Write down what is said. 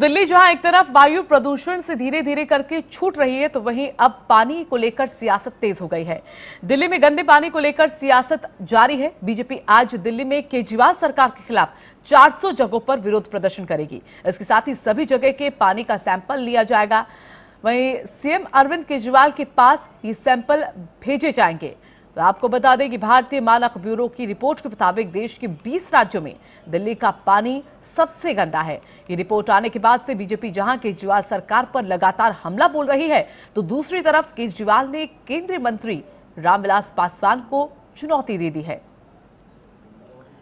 दिल्ली जहां एक तरफ वायु प्रदूषण से धीरे धीरे करके छूट रही है तो वहीं अब पानी को लेकर सियासत तेज हो गई है दिल्ली में गंदे पानी को लेकर सियासत जारी है बीजेपी आज दिल्ली में केजरीवाल सरकार के खिलाफ 400 जगहों पर विरोध प्रदर्शन करेगी इसके साथ ही सभी जगह के पानी का सैंपल लिया जाएगा वहीं सीएम अरविंद केजरीवाल के पास ये सैंपल भेजे जाएंगे तो आपको बता दें कि भारतीय मानक ब्यूरो की रिपोर्ट के मुताबिक देश के 20 राज्यों में दिल्ली का पानी सबसे गंदा है ये रिपोर्ट आने के बाद से बीजेपी जहां केजरीवाल सरकार पर लगातार हमला बोल रही है तो दूसरी तरफ केजरीवाल ने केंद्रीय मंत्री रामविलास पासवान को चुनौती दे दी है